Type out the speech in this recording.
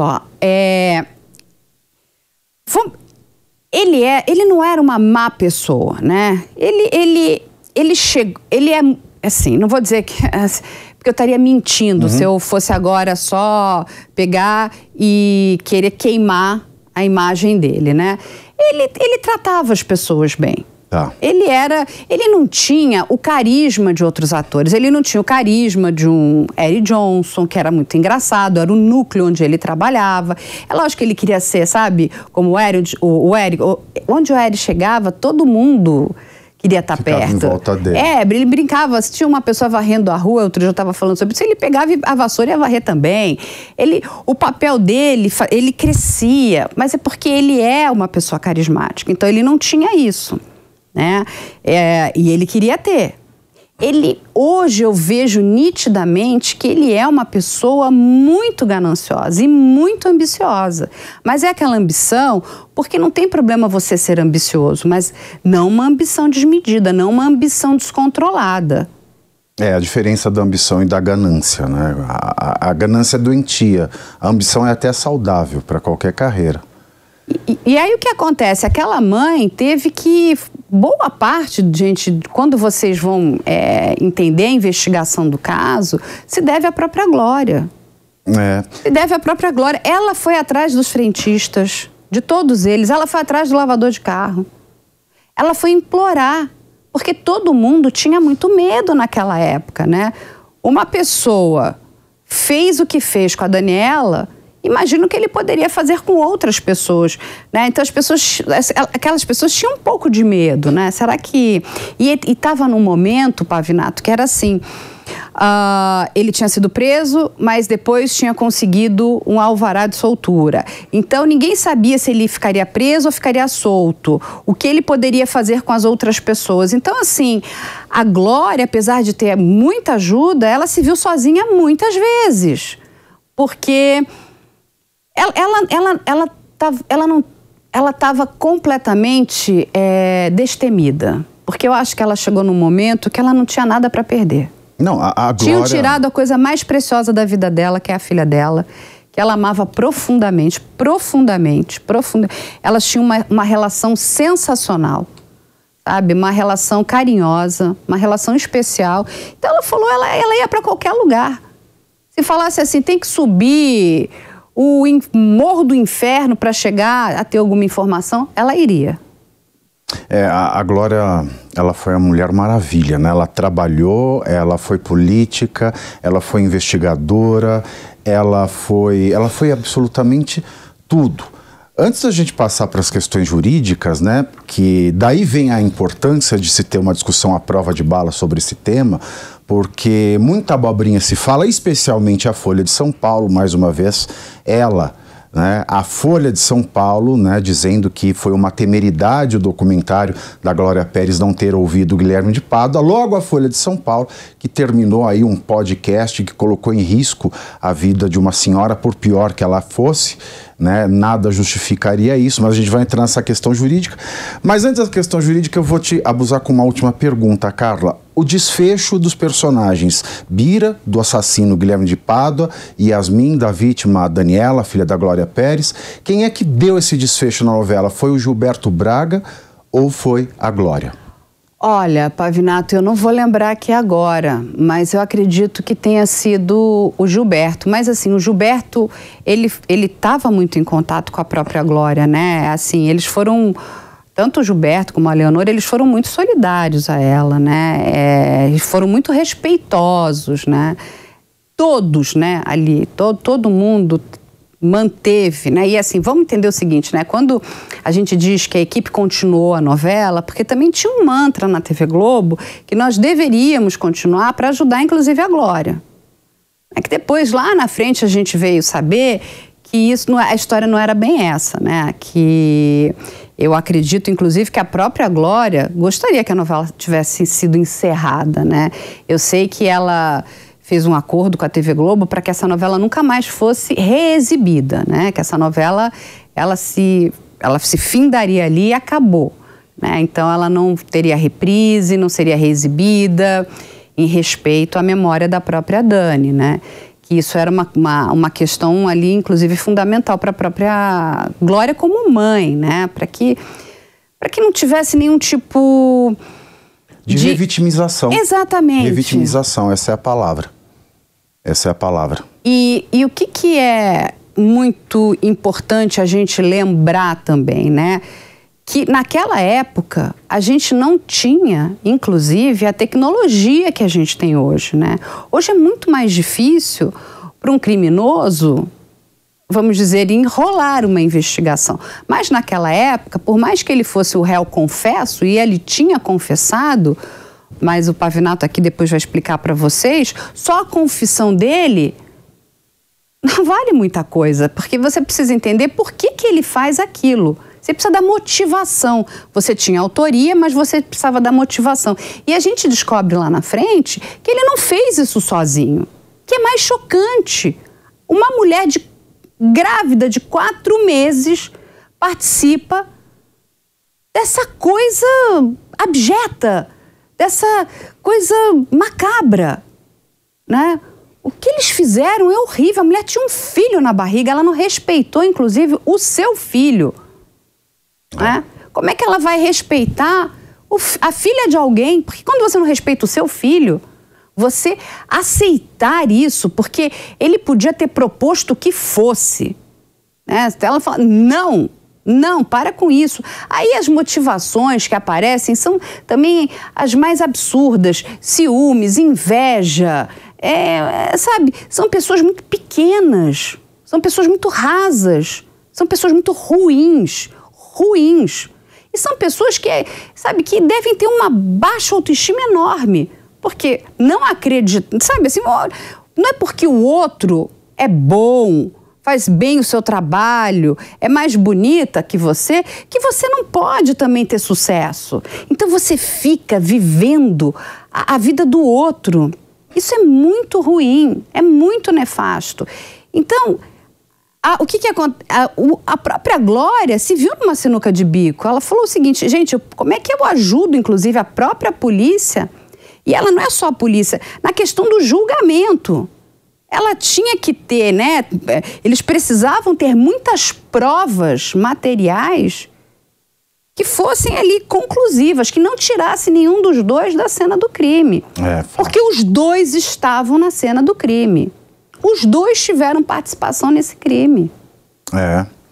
ó é... Ele, é, ele não era uma má pessoa, né? Ele, ele, ele chegou, ele é, assim, não vou dizer que, assim, porque eu estaria mentindo uhum. se eu fosse agora só pegar e querer queimar a imagem dele, né? Ele, ele tratava as pessoas bem. Tá. Ele era, ele não tinha o carisma de outros atores. Ele não tinha o carisma de um Eric Johnson, que era muito engraçado, era o núcleo onde ele trabalhava. É lógico que ele queria ser, sabe, como o Eric, o, o Eric o, onde o Eric chegava, todo mundo queria estar tá Ficava perto. Em volta dele. É, ele brincava, se tinha uma pessoa varrendo a rua, outro já estava falando sobre isso, ele pegava a vassoura e ia varrer também. Ele, o papel dele, ele crescia, mas é porque ele é uma pessoa carismática, então ele não tinha isso né? É, e ele queria ter. Ele hoje eu vejo nitidamente que ele é uma pessoa muito gananciosa e muito ambiciosa. Mas é aquela ambição, porque não tem problema você ser ambicioso, mas não uma ambição desmedida, não uma ambição descontrolada. É, a diferença da ambição e da ganância, né? A, a, a ganância é doentia, a ambição é até saudável para qualquer carreira. E, e, aí o que acontece? Aquela mãe teve que boa parte, gente, quando vocês vão é, entender a investigação do caso, se deve à própria Glória. É. Se deve à própria Glória. Ela foi atrás dos frentistas, de todos eles. Ela foi atrás do lavador de carro. Ela foi implorar, porque todo mundo tinha muito medo naquela época, né? Uma pessoa fez o que fez com a Daniela imagino que ele poderia fazer com outras pessoas, né? Então as pessoas, aquelas pessoas tinham um pouco de medo, né? Será que e estava num momento, Pavinato, que era assim. Uh, ele tinha sido preso, mas depois tinha conseguido um alvará de soltura. Então ninguém sabia se ele ficaria preso ou ficaria solto, o que ele poderia fazer com as outras pessoas. Então, assim, a Glória, apesar de ter muita ajuda, ela se viu sozinha muitas vezes. Porque ela, ela, ela, ela, tava, tá, ela não ela estava completamente é, destemida. Porque eu acho que ela chegou num momento que ela não tinha nada para perder. Não, a, a Tinham Glória... tirado a coisa mais preciosa da vida dela, que é a filha dela, que ela amava profundamente, profundamente, profundamente. Elas tinham uma, uma relação sensacional, sabe? Uma relação carinhosa, uma relação especial. Então ela falou, ela, ela ia para qualquer lugar. Se falasse assim, tem que subir o morro do inferno para chegar a ter alguma informação, ela iria. É, a, a Glória, ela foi a Mulher Maravilha, né? Ela trabalhou, ela foi política, ela foi investigadora, ela foi, ela foi absolutamente tudo. Antes da gente passar para as questões jurídicas, né, que daí vem a importância de se ter uma discussão à prova de bala sobre esse tema, porque muita abobrinha se fala, especialmente a Folha de São Paulo, mais uma vez, ela. Né, a Folha de São Paulo, né, dizendo que foi uma temeridade o documentário da Glória Pérez não ter ouvido Guilherme de Pádua, logo a Folha de São Paulo, que terminou aí um podcast que colocou em risco a vida de uma senhora, por pior que ela fosse, né? Nada justificaria isso, mas a gente vai entrar nessa questão jurídica. Mas antes da questão jurídica, eu vou te abusar com uma última pergunta, Carla. O desfecho dos personagens Bira, do assassino Guilherme de Pádua, Yasmin, da vítima Daniela, filha da Glória Pérez. Quem é que deu esse desfecho na novela? Foi o Gilberto Braga ou foi a Glória? Olha, Pavinato, eu não vou lembrar aqui agora, mas eu acredito que tenha sido o Gilberto. Mas assim, o Gilberto, ele ele estava muito em contato com a própria Glória, né? Assim, eles foram tanto o Gilberto como a Leonor, eles foram muito solidários a ela, né? É, foram muito respeitosos, né? Todos, né? Ali, to, todo mundo manteve, né? E assim, vamos entender o seguinte, né? Quando a gente diz que a equipe continuou a novela, porque também tinha um mantra na TV Globo que nós deveríamos continuar para ajudar, inclusive, a Glória. É que depois, lá na frente, a gente veio saber que isso não, é, a história não era bem essa, né? Que eu acredito, inclusive, que a própria Glória gostaria que a novela tivesse sido encerrada, né? Eu sei que ela fez um acordo com a TV Globo para que essa novela nunca mais fosse reexibida, né? Que essa novela ela se ela se findaria ali e acabou, né? Então ela não teria reprise, não seria reexibida em respeito à memória da própria Dani, né? Que isso era uma, uma, uma questão ali, inclusive, fundamental para a própria Glória como mãe, né? Para que, para que não tivesse nenhum tipo de, de... revitimização. Exatamente. Revitimização, essa é a palavra. Essa é a palavra. E, e o que, que é muito importante a gente lembrar também, né? Que naquela época a gente não tinha, inclusive, a tecnologia que a gente tem hoje, né? Hoje é muito mais difícil para um criminoso vamos dizer, enrolar uma investigação. Mas naquela época, por mais que ele fosse o réu confesso e ele tinha confessado, mas o Pavinato aqui depois vai explicar para vocês, só a confissão dele não vale muita coisa, porque você precisa entender por que, que ele faz aquilo. Você precisa da motivação. Você tinha autoria, mas você precisava da motivação. E a gente descobre lá na frente que ele não fez isso sozinho, que é mais chocante. Uma mulher de grávida de quatro meses, participa dessa coisa abjeta, dessa coisa macabra, né? O que eles fizeram é horrível. A mulher tinha um filho na barriga, ela não respeitou, inclusive, o seu filho. Né? É. Né? Como é que ela vai respeitar a filha de alguém? Porque quando você não respeita o seu filho, você aceitar isso, porque ele podia ter proposto que fosse. Né? Ela fala, não, não, para com isso. Aí as motivações que aparecem são também as mais absurdas: ciúmes, inveja. É, é, sabe, são pessoas muito pequenas, são pessoas muito rasas, são pessoas muito ruins, ruins. E são pessoas que, sabe, que devem ter uma baixa autoestima enorme, porque não acredito, sabe assim, não é porque o outro é bom, faz bem o seu trabalho, é mais bonita que você, que você não pode também ter sucesso. Então você fica vivendo a, a vida do outro. Isso é muito ruim, é muito nefasto. Então, a, o que, que acontece? A, a, própria Glória se viu numa sinuca de bico. Ela falou o seguinte, gente, como é que eu ajudo, inclusive, a própria polícia? E ela não é só a polícia. Na questão do julgamento, ela tinha que ter, né? É, eles precisavam ter muitas provas materiais que fossem ali conclusivas, que não tirasse nenhum dos dois da cena do crime. É, porque os dois estavam na cena do crime. Os dois tiveram participação nesse crime. É.